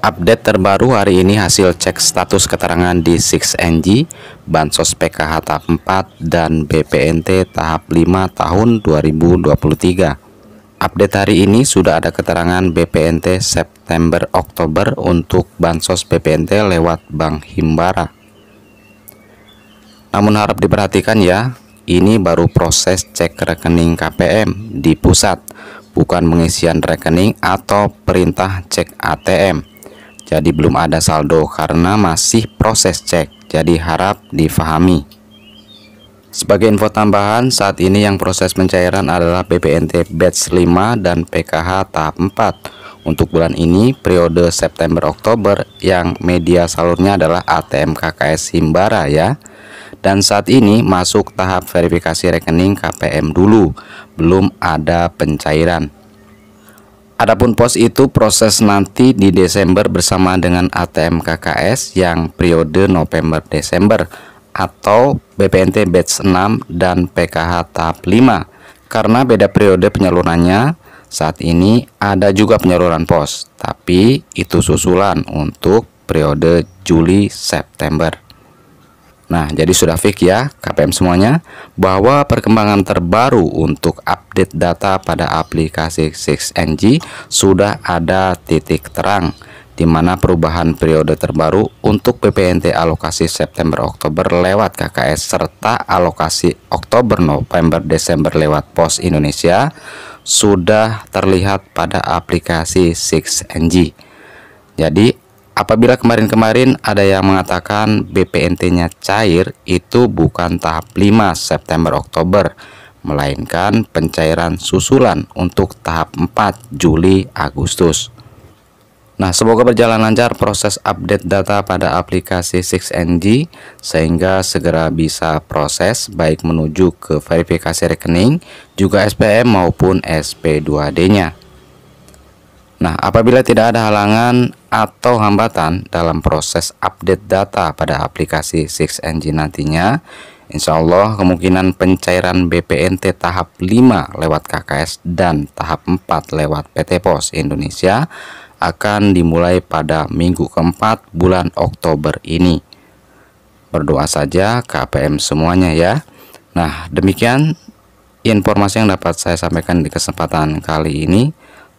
Update terbaru hari ini hasil cek status keterangan di 6NG, Bansos PKH tahap 4, dan BPNT tahap 5 tahun 2023. Update hari ini sudah ada keterangan BPNT September-Oktober untuk Bansos BPNT lewat Bank Himbara. Namun harap diperhatikan ya, ini baru proses cek rekening KPM di pusat, bukan pengisian rekening atau perintah cek ATM jadi belum ada saldo karena masih proses cek jadi harap difahami sebagai info tambahan saat ini yang proses pencairan adalah PPNT batch 5 dan PKH tahap 4 untuk bulan ini periode September-Oktober yang media salurnya adalah ATM KKS Himbara ya dan saat ini masuk tahap verifikasi rekening KPM dulu belum ada pencairan Adapun pos itu proses nanti di Desember bersama dengan ATM KKS yang periode November Desember atau BPNT batch 6 dan PKH tahap 5. Karena beda periode penyalurannya, saat ini ada juga penyaluran pos, tapi itu susulan untuk periode Juli September. Nah, jadi sudah fix ya KPM semuanya bahwa perkembangan terbaru untuk update data pada aplikasi 6NG sudah ada titik terang di mana perubahan periode terbaru untuk PPNT alokasi September Oktober lewat KKS serta alokasi Oktober November Desember lewat Pos Indonesia sudah terlihat pada aplikasi 6NG. Jadi Apabila kemarin-kemarin ada yang mengatakan BPNT-nya cair, itu bukan tahap 5 September Oktober, melainkan pencairan susulan untuk tahap 4 Juli Agustus. Nah, semoga berjalan lancar proses update data pada aplikasi 6NG sehingga segera bisa proses baik menuju ke verifikasi rekening, juga SPM maupun SP2D-nya. Nah, apabila tidak ada halangan atau hambatan dalam proses update data pada aplikasi 6NG nantinya, insya Allah kemungkinan pencairan BPNT tahap 5 lewat KKS dan tahap 4 lewat PT POS Indonesia akan dimulai pada minggu keempat bulan Oktober ini. Berdoa saja KPM semuanya ya. Nah, demikian informasi yang dapat saya sampaikan di kesempatan kali ini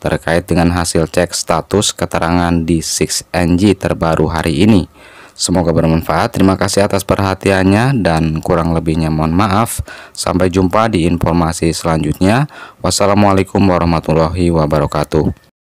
terkait dengan hasil cek status keterangan di 6NG terbaru hari ini. Semoga bermanfaat. Terima kasih atas perhatiannya dan kurang lebihnya mohon maaf. Sampai jumpa di informasi selanjutnya. Wassalamualaikum warahmatullahi wabarakatuh.